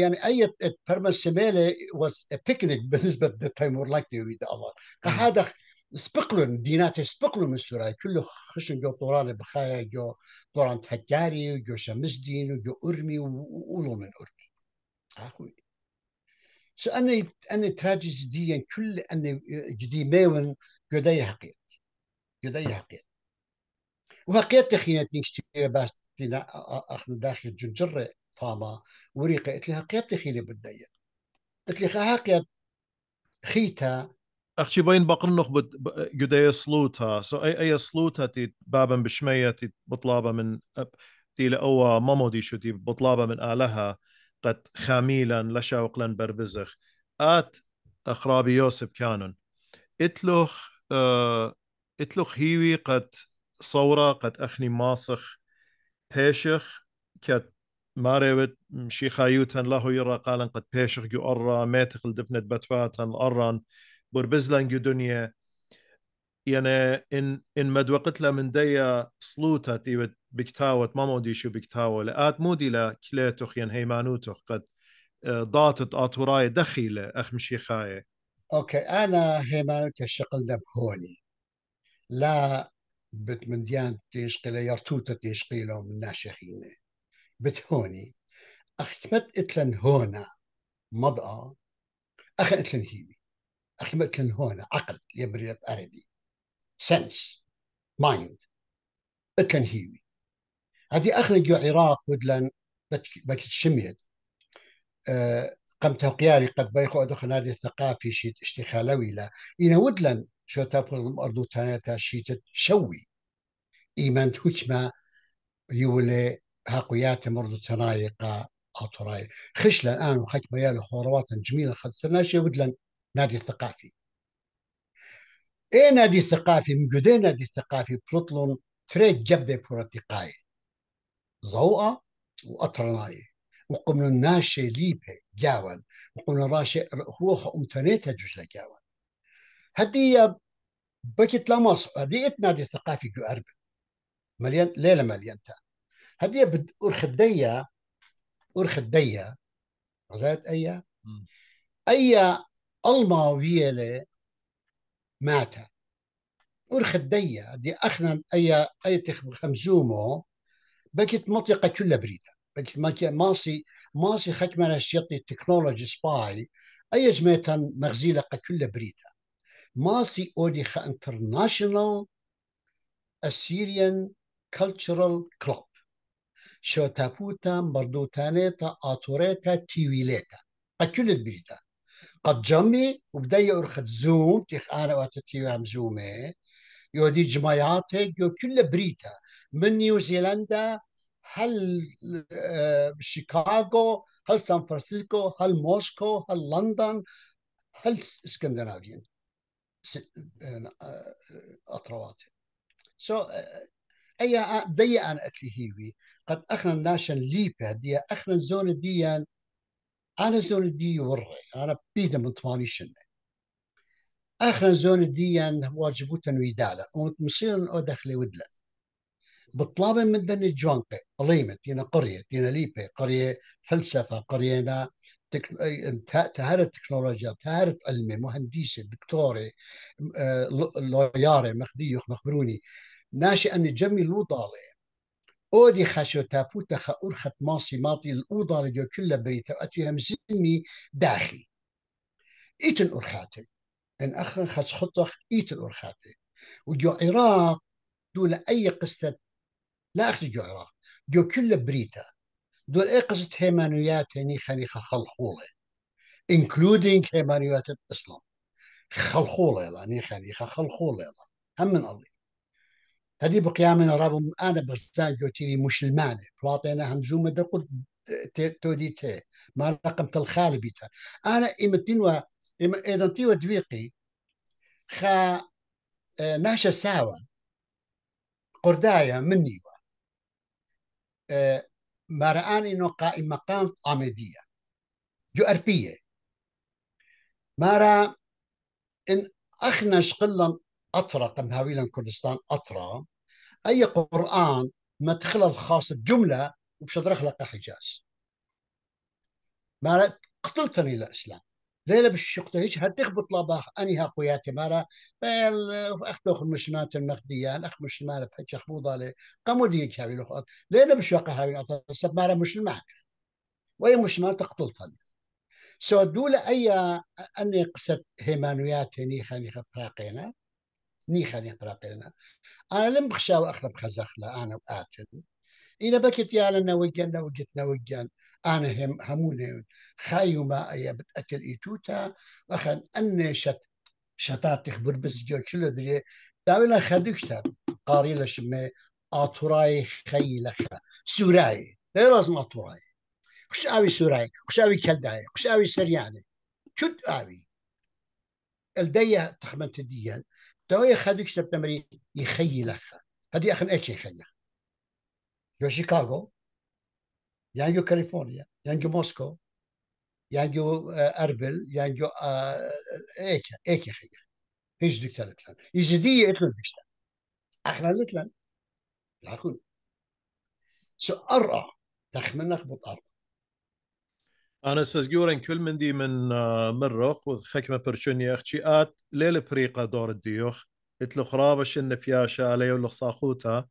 يعني اي برمسمالي was a بيكنيك بالنسبه للتيمور لايك دي يريد الله هذا سبقلون ديناتي سبقلون من سوريا كله خشن جو طوران بخايا جو طوران تهجاري جو دين وجو أرمي وولو من أرمي أخوي سو أنا أنا تراجيز دي كل أنا جدي ميون ماون جدي حقيقة داي حقيقة وحقيقة خيانتني نكشتي باس أخذ داخل جنجرة فاما وريقه قلت لها قيادتي خيلي بدي قلت لي ها قياد خيتا اخشي باين باقر نخبت قد اي سلوتها سو اي اي سلوتها تي بابا بشمية تي بطلابة من تي لأوا مامو دي شو تي بطلابة من آلها قد خاميلا لشاوق لن بربزخ آت أخرابي يوسف كانون اتلوخ اه اتلوخ هيوي قد صورة قد أخني ماسخ بيشخ كت خايوتن يرى مارێوێت شیخایوتەن لە هۆی ڕقالن قەت پێشخگی ئەڕا مێتقل دفنێت بەتواتەن ئەڕان بربزلەنگی دنیە یەنێ يعني ئین مەدوەقت لە مندەیە سلوتە تیوت إيوة بکتاوت مامۆدیش و بکتاوە لە ئاتمودی لە کلێ توخیان يعني هەیمانوت قەت آه، ضاعت ئاتوڕایە دەخیلە ئەخم شیخایە ئۆکە ئانا هێمانوت کە شقل دەبهۆنی لا بتمندیان لا بتمنديان یارتوتە تێشقی لەو من ناشەخینێ بتهوني أخمت إتلن هونا مضأ أخ إتلن هيبي أخمت إتلن هونا عقل يبريب عربي سنس مايند إتلن هيبي هذه أخرج عراق ودلن بك شميت أه قم تقياري قد بيخو أدخل نادي الثقافي شيت اشتخالوي لا إنا ودلن شو تابخل الأرض تانية شيت شوي إيمان هكما يولي هاقويات مرض تنايقة أو تراي خشلة الآن وخك بيال خوروات جميلة خد سناشي ودلن نادي الثقافي إيه نادي الثقافي مجدي نادي الثقافي بلطلون تري جبه بورتقاي ضوءة وأطرناي وقمنا ناشي ليبه جاون وقمنا راشي روح أمتنيتا جوجلا جاون هدي بكت لا هدي نادي الثقافي جو أربن مليان ليلة مليان تاني هدي بد... ارخديه ارخديه عزات ايا ايا ألما لي ماتا ورخدية دي أخنا أي أي خمزومو بكت منطقة كلها بريدة بكت ماكي ماسي ماسي خكمنا الشيطي تكنولوجي سباي أي جميتا مغزيلة كل بريدة ماسي أودي خا انترناشنال أسيريان كالتشرال كلوب شو شوتابوتا مردوتانيتا آتوريتا تيويليتا قد كل البريتا قد جمي وبدي أرخد زوم تيخ أنا واتتي وام زومي يودي جماياتي يو كل بريتا من نيوزيلندا هل اه، شيكاغو هل سان فرانسيسكو هل موسكو هل لندن هل اسكندنافيا أطروات اه، اه، so اي دي أنا اتلي هيوي قد اخنا ناشن ليبا دي اخنا زون ديان انا زون دي وري انا بيدا من طماني شنه اخنا زون ديان واجبوتا ويدالا وانت مصير او دخلي ودلا بطلاب من دن جوانقي قليمة دينا قرية دينا ليبة قرية فلسفة قرية تهارت تكنولوجيا تهارت علمي مهندسة دكتوري آه، لوياري مخديوخ مخبروني ناشئا من جمي الوضالي أودي خاشو تابو خا أرخت ماصي ماطي الأوضة ديو كل بريتا أتيهم زمي داخي إيتن أرخاتي إن اخر خاش خطخ إيتن أرخاتي وديو عراق دول أي قصة لا أخذ جو عراق جو كل بريتا دول أي قصة هيمانويات هني خانيخة خلخولة including هيمانويات الإسلام خلخولة يعني خانيخة خلخولة هم من الله هذه هەدی بقییامێنە ڕابم ئانە بەرسان گوتیوی مشلمانێ پڵاتێنە هەمزومە دەقل تۆدی تێ ما رقم تەلخالی انا امتين و وە ئێمە تي ودويقي خا آه، ناشا ساوا قردايا مني و ما آه، منیوە مارەانی قائم مقام عمدية جو أربية مارا إن أخنا شقلا أطرى قمهاويلا كردستان أطرى أي قرآن ما الخاص خاصة جملة وبش أخلق حجاز ما قتلتني الإسلام ليلة بالشقطة هيش هتخبط لباح أني ها قوياتي مارا أخت أخ مشنات المخدية بحجة مشنات بحج أخ مضالي قمودي يجهوي الأخ ليلة بالشقة هاوي أتصب مارا وهي مش مشنات قتلتني سو دولة أي أني قصة هيمانويات هني خاني خطراقينا نيخا براقينا أنا لم بخشا وأخرب خزخلا أنا وآتن إلى بكت يا لنا وجان وجتنا وجان أنا هم همون خايو ما أيا بتأكل إيتوتا وخن أن شت شتات تخبر بس جو كل دري داولا خدكتا قاري لشمي آتوراي خي لخا سوراي لي لازم آتوراي خش اوي سوراي خش اوي كلداي خش اوي سرياني شد اوي الدية تخمنت الديان تاوي خدو كتاب تمري يخيل أخا هدي أخن إيش يخيل يو شيكاغو يعني يو كاليفورنيا يعني يو موسكو يعني يو أربل يعني يو إيش إيش يخيل هيش دكتور إتلان يزدي إتلان دكتور أخنا إتلان العقول سو أرأى تخمن أخبط أرأى انا سزجورن كل من دي من آه، مرخ وخكمه برشوني اختي ات ليل بريقه دور الديوخ اتلو خرابه شن بياشا علي ولخ صاخوتا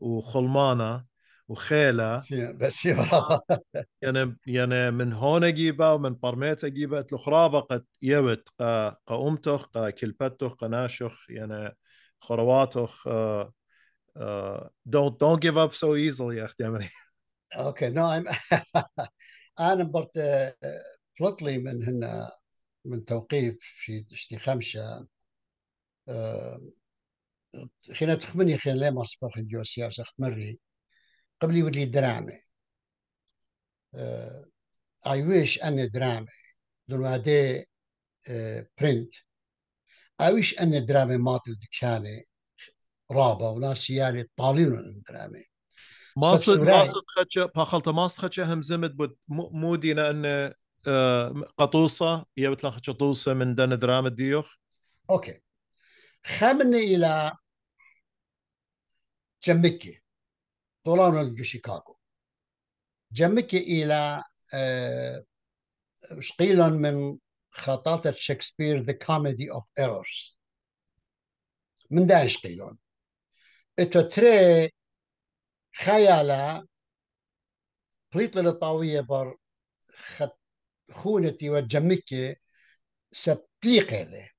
وخلمانا وخيله بس يا يعني يعني من هون اجيبه ومن برميت اجيبه اتلو خرابه قد يوت قا قومتخ قا كلبتخ قا ناشخ يعني خرواتخ دونت دونت جيف اب سو ايزلي يا اختي عمري okay no i'm انا برت آه، طلت لي من هنا من توقيف في شتي خمسه آه، خينا تخمني خينا لي مصبر خينا جو سياسة خمري قبل يولي درامي اي ويش ان درامي دون هادي برنت اي ويش ان درامي ماطل دكشاني رابا وناس سيالي طالين درامي ما ماصد خدشه خلطه صد خدشه هم زمت بود مودي لان آه، قطوصه جبت لها قطوصه من دان درام الديوخ اوكي خمني الى جمكي طولان شيكاغو جمكي الى آه، شقيلا من خطاطة شكسبير The Comedy of Errors من دا شقيلا اتو تري خيالا بريط للطاوية بر خت خونتي وجمكي سبتليقلي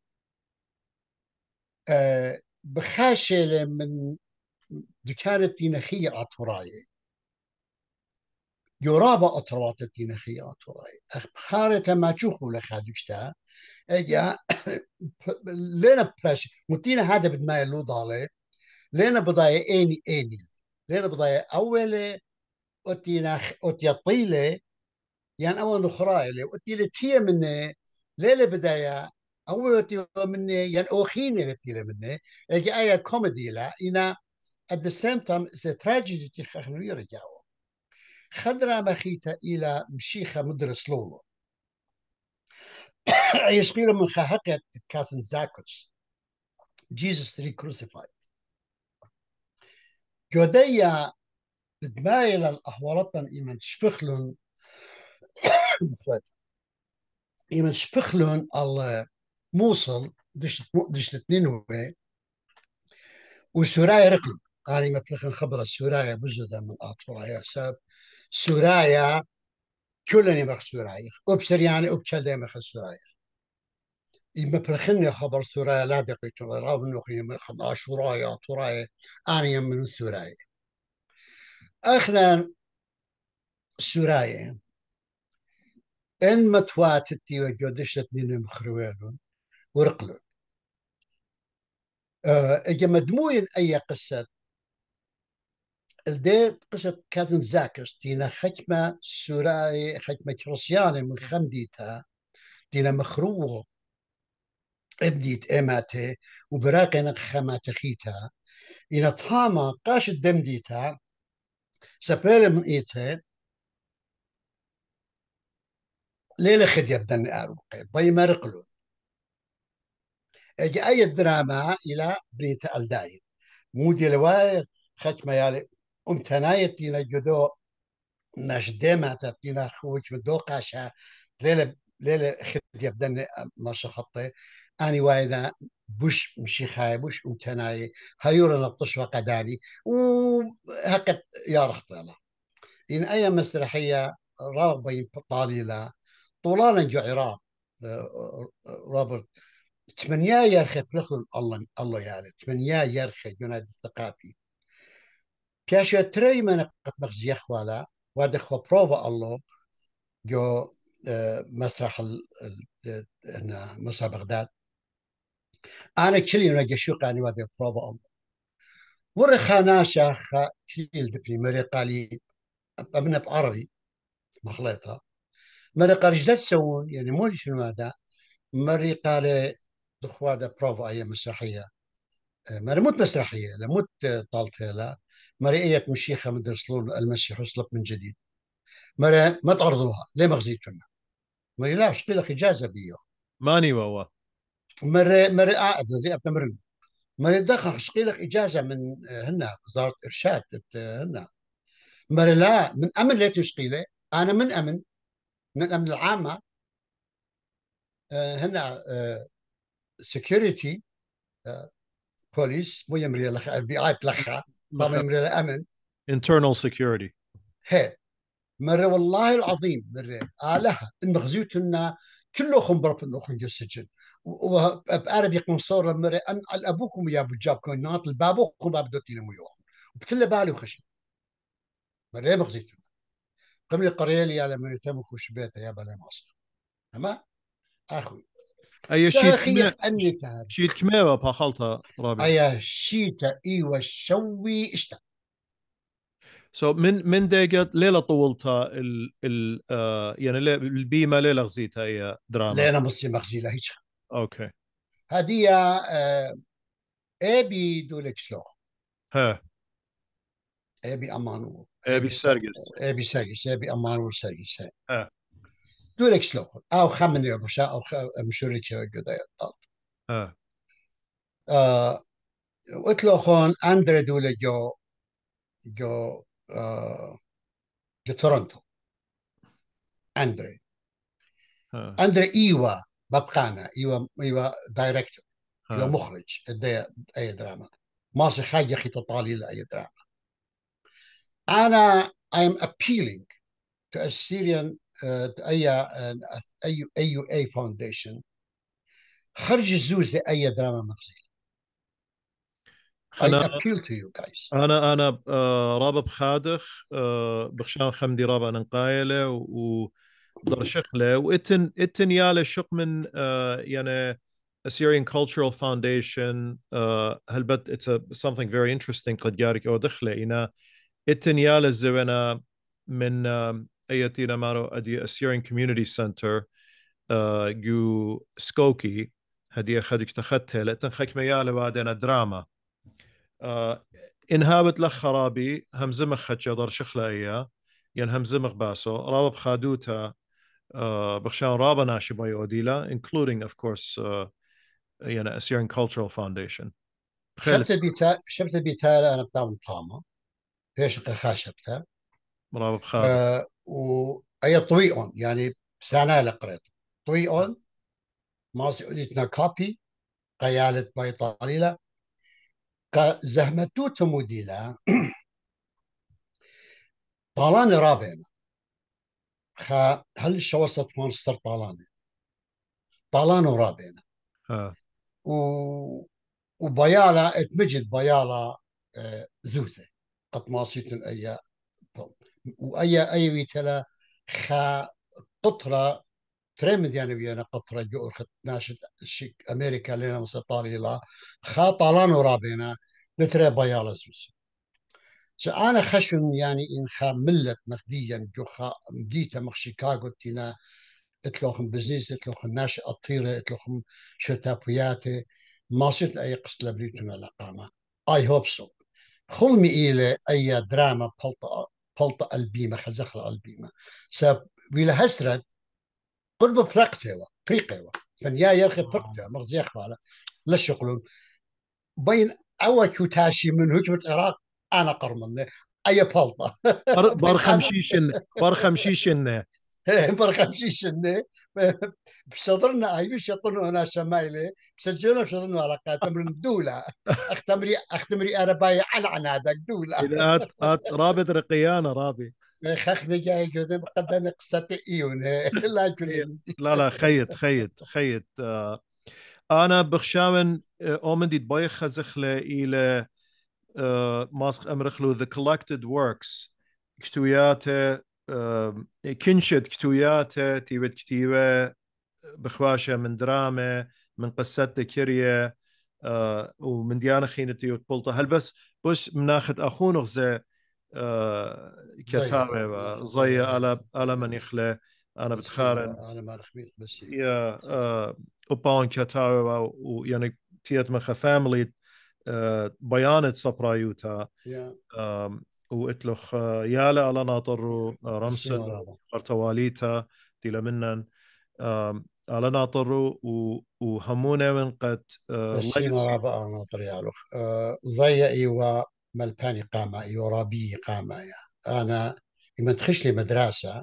أه بخاشة من دكارة تينخية أطراية يرابا أطراتتي نخية أطراية أخبخارة ما تشوخو لخادوشتا أجا لنا براش متين هذا بدما اللو ضالي لنا بضايا إيني إيني غير لربضة أول أتي نخ أتي طيلة يعني أول أخرى اللي أتي لتية منه ليلة بداية أول أتي منه يعني أخينة لتية منه أجي آية كوميدي لا إنا at the same time it's a tragedy تي خخنو يرجعوا خدرا مخيتا إلى مشيخة مدرس لولو يشقيل من خهقت كاتن زاكوس Jesus re-crucified. جوديا بدمايل الاهورطن ايمن شبخلون ايمن شبخلون الموصل دشت دشت نينوي وسوريا رقم انا ما بلخن خبره سوريا بزودا من اطول هي حساب سوريا كلني بخ ابشر يعني ابشر دائما خ سوريا مەپرخنێ خەبەر سوورایە لا دەقیتەوە ڕاو نۆخی مرخەم ئاشوڕایە تووڕایە ئاە من سوورایە ئەخران سوورایە ئەن مەتواتتیوە گۆدەشت نینم خروێنون ورقلون ئەگە مەدموین ئەیە قسەت الدي قصة كاتن زاکەش دينا خەکمە سوراي خەکمە کڕسیانێ من خمديتها دينا مخروغ ابديت ايماته وبراقن خماتخيتا إن طاما قاش الدم ديتا سبيل من إيتا ليلة خد يبدن أروقي بي مرقلو أجي أي دراما إلى بريتا الداير مودي لواي ختم يالي أمتنايت دينا جدو ناش ديما تبدينا خوش من دو قاشا ليلة ليلة خد يبدن ما شخطي اني وايدا بوش مشي مشيخاي بوش أمتناي هايورا لبطش وقداني وهكت يا الله إن أي مسرحية راغبة طاليلة طولانا جو عراق آه، روبرت تمنيا يرخي بلخل الله الله يعني تمنيا يرخي جناد الثقافي كاشو تري من قد مخزي أخوالا وادخوا بروفا الله جو آه، مسرح هنا مسرح بغداد كل يوم أجي شو قاني وادي have a problem. ورخانا شاخ تيل دبني مريقالي أبنا بعربي مخلطة مريقالي إيش تسوون يعني مو في مري مريقالي دخوا دا بروفا أي مسرحية مري موت مسرحية لا موت طالت لا مري إيك مشيخة من درسلون المسيح وصلت من جديد مري ما تعرضوها ليه مغزيتنا مري لا شقي لك إجازة بيو ماني بوا مر مر قاعد زي قبل مرن مر دخل شقيلك اجازه من آه، هنا وزاره ارشاد آه، هنا مر لا من امن لا تشقيله انا من امن من أمن العامه آه، هنا سكيورتي بوليس مو يمري لك بي اي بلخا طبعا يمري امن internal security هي مره والله العظيم مره آلها المخزوت لنا خم برب لوخن جو سجن وبقارب يقوم صورة مرة أن أبوكم يا جاب كون البابو خم باب دوتي يوخن وبتلا بالي وخشن خزيت قم قبل لي على يتم خوش بيتا يا بلا مصر أما أخوي اي شيء كميرة شيت كميرة باخلطة رابع اي شيء ايوا شوي اشتا سو so من من ديجت ليلة طولتها ال ال آه يعني البيمه ليلة غزيتها هي دراما ليلة مصري غزيلة هيك اوكي هدية آه ابي دولكسلو ها ابي امانو ابي بي ابي اي ابي امانو سرقس ها دولكسلو او خمن يوبشا او يا قدايا ها قلت له آه، خون اندري دولك جو جو آه، لتورنتو اندري اندري ايوا بابقانا ايوا ايوا دايركتور ايوا مخرج اي دراما ماشي حاجه خيط توتالي لاي دراما انا آه، اي ام آه، appealing تو a اي اي اي أي فاونديشن خرج الزوزة أي دراما مخزيه انا انا انا آه، رابب بخادخ آه، بخشان خمدي رابا ننقايله شخله واتن اتن ياله شق من آه، يعني Assyrian Cultural Foundation هلبت it's a something very interesting قد يارك او دخله انا اتن ياله زونا من ايتينا مارو ادي Assyrian Community Center جو سكوكي هدي خدك تخته لاتن خك مياله بعدين دراما آه، انهابت لخ خرابي همزمخ هتشدر شخلا اياه ين يعني همزمخ باسو راب خادوتا آه، بخشان رابا ناشي باي اوديلا including of course آه، يعني Assyrian Cultural Foundation شبت بيتا شبت بيتا انا بتاع طامه بيشق خاشبته مرابا بخاب آه واي طويئون يعني سانا لقريت طويقون ما اوديتنا كابي قيالت بايطاليلا كزهمتو موديلا طالان رابعنا خا هل الشواسة مانستر طالان طالان ورابعنا آه. و وبيالا اتمجد بيالا آه ما قطماسيتن ايا وايا اي تلا خا قطرة ترمد يعني ويانا قطرة جور خط ناشد شيك أمريكا لنا مصر طاليلا خا لانو رابينا نتري بيالا زوزي أنا خشن يعني إن خا ملت مخديا جو خا مديتا مخ شيكاغو تينا اتلوخم بزنس اتلوخم ناش أطيرة اتلوخم شتابوياتي ما صرت أي قصد لبريتنا لقامة I hope so خلمي إلى أي دراما بلطة بلطة البيمة خزخلة البيمة سب ولا هسرت قرب فرقتوا فريقوا يا يرخي آه. مغزي مغز ليش يقولون بين أول كوتاشي من هجمة العراق أنا منه أي فلطه برخمشيشن برخمشيشن إيه، برخمشيشن بصدرنا أيوش يطنوا أنا شمايلي بسجلنا بصدرنا علاقات من دولة أختمري أختمري أرباية على عنادك دولة رابط رقيانة رابي خخ بيجا قدام قد أنا قصتي إيون لا لا لا خيط خيط خيط آه، أنا بخشاون آه، أومن ديت باي خزخلة إلى ماسك أمرخلو ذا كولكتد وركس كتوياتة آه، كنشد كتوياتة تيبت كتيبة بخواشة من دراما من قصات كرية ومن ديانة خينتي تيوت هل بس بس مناخد اخونه زي آه، كتابه زي على على من يخلى أنا بتخارن أنا ما رحمي بس يا أبان آه، كتاربة ويعني تيت مخا آه، فاملي بيانت صبرايوتا يا لا ألا ناطر رمسن قرتواليتا تيلا منن على ناطر وهمونه من قد بس ما بقى ناطر يالوخ ضيقي و أيوة، أنا ملپانی قاما یۆڕابی أنا ئانا من خش لێ مەدراسە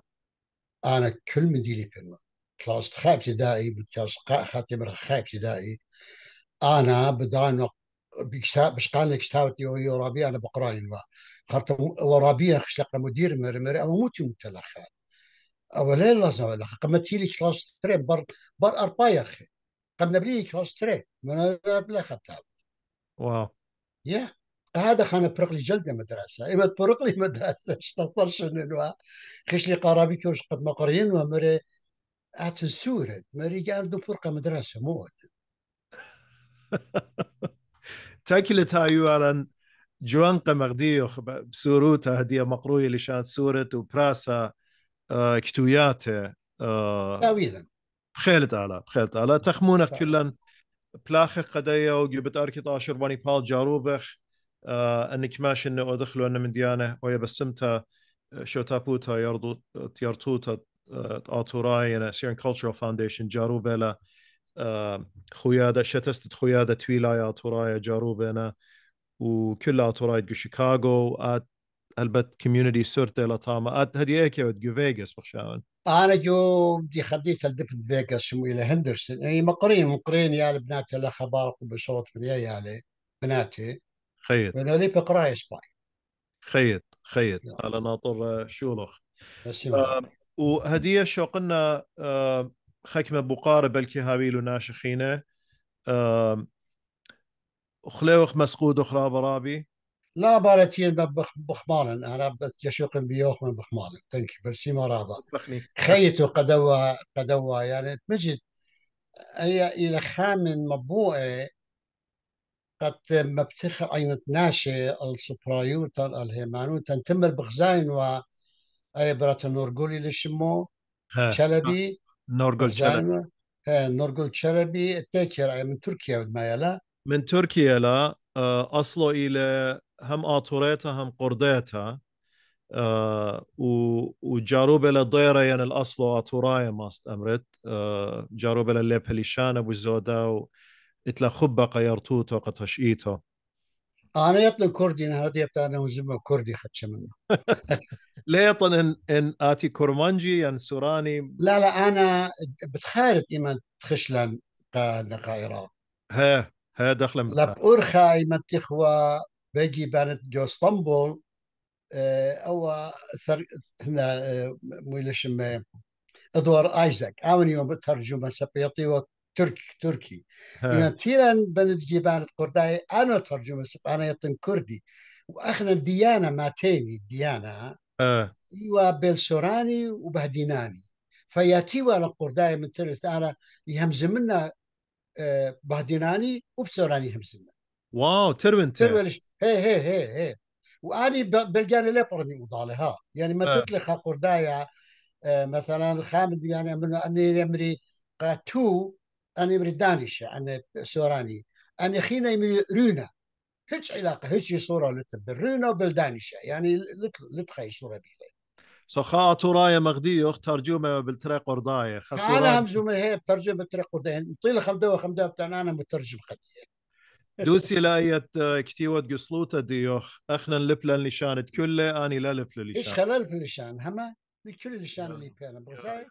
ئاە کل من دیلی پێوە کلاست خابتدایی خاتی مرە خابتدایی ئانا بدان بشقانێک شتاوتەوە یۆڕابیانە بقڕینەوە خەڕڕابیە خشتەقە مدیر مرمر ئەوە موتی متەلەخات ئەوە كلاس تري بر بر کلاسترێ بەر بەر ئەرپایەخێ كلاس تري من منە لە خەتاب وا یە هذا برق لي جلده مدرسه اما برق لي مدرسه اش تصر شنو شتصر شننوا لي قرابي كوش قد مقرين ومري ات السورة مري قاردو برق مدرسه موت تاكل هايو على جوان قمغديو بسوروتا هدية مقروية لشات سورة وبراسا آه كتوياته آه، تاويلا بخيلت على بخيلت على تخمونك كلن بلاخ قدية وجبت أركي طاشر باني بال جاروبخ آه، انك ماشي انه ادخله انه من ديانه ويا بسمتا آه، شو تابوتا يرضو تيرتوتا آه، اتوراي انا سيرن كلتشرال فاونديشن جارو بلا خويادا شتست خويادا تويلاي اتوراي جارو بنا وكل اتوراي شيكاغو البت كوميونيتي سورتي لا تاما ات هدي ايك يود جو فيغاس بخشاون انا جو بدي خديت الدفت فيغاس شمويله هندرسون اي مقرين مقرين يا البنات لا خبار بشوط من يا يالي بناتي خيط هذيك راهي سباي خيط خيط على ناطر شولوخ آه وهديه شوقنا قلنا خكمه بقارب بلكي هاويلو وناشخينه آه خليوخ مسقود اخرى برابي لا بارتين بخمال انا بتشوق بيوخ من بخمال ثانك بس ما راضى خيتو قدوة قدوة يعني تمجد هي الى خامن مبوءه قد مبتخ عينت تناشي السبرايوتن الهيمانوتن تمر بخزاين و اي برات نورغولي لشمو شلبي نورغول شلبي نورغول شلبي تاكر من تركيا ما يلا من تركيا لا آه، اصله الى هم اطوريتها هم قرديتا آه وجارو الى ضيرة يعني الأصل أطورايا ماست أمرت آه الى بلا اللي بهليشان أبو زودا اتلا خبق يرتوتو قد تشئيتو انا يطلن كردي هذا يبتا انا وزم كردي خدش منه لا ان, إن اتي كورمانجي يعني سوراني لا لا انا بتخارت ايما تخشلن قا نقا قايرا ها ها دخل من لب آه. ارخا ايما تخوى بيجي بانت جو اسطنبول آه، او ثر هنا آه، ميلش ادوار ايزاك اوني يوم بترجمه سبيطي وقت تركي تركي تيران بند جبال كرداي انا ترجمه سبحان يطن كردي واخنا ديانا ما تاني ديانا ايوا بلسوراني وبهديناني فياتي وانا قرداي من ترس انا يهمزمنا آه، بهديناني وبسوراني همزمنا واو ترون ترونش هي هي هي هي واني بلجاني لبرني برمي وضالها يعني ما تطلق قردايا آه، مثلا خامد يعني من اني امري قاتو أنا من أنا سوراني أنا خينا من رونا هيش علاقة هيش صورة لتبرونا بلدانيش يعني لتخي صورة بيلي سخاء ترايا مغديو ترجمة بالطريق ورداية خسران أنا همزومة هي بترجمة بالطريق ورداية طيلة خمدة وخمدة بتاعنا أنا مترجم قدية دوسي لايت آه، كتيوة قسلوطة ديوخ اخنا لبلن لشانة كله اني لا لبل لشان ايش خلال في لشان هما لكل لشان اللي كان بغزاي